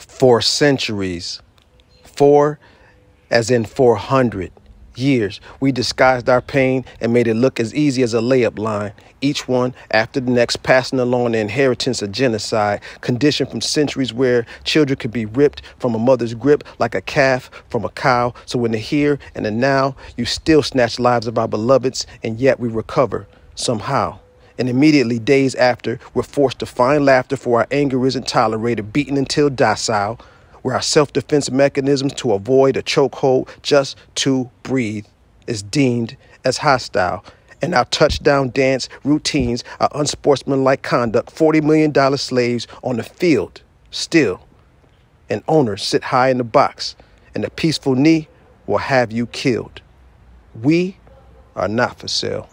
for centuries. Four, as in 400 years. We disguised our pain and made it look as easy as a layup line, each one after the next, passing along the inheritance of genocide, conditioned from centuries where children could be ripped from a mother's grip like a calf from a cow. So, in the here and the now, you still snatch lives of our beloveds, and yet we recover somehow and immediately days after, we're forced to find laughter for our anger isn't tolerated, beaten until docile, where our self defense mechanisms to avoid a chokehold just to breathe is deemed as hostile. And our touchdown dance routines are unsportsmanlike conduct, $40 million slaves on the field, still. And owners sit high in the box, and the peaceful knee will have you killed. We are not for sale.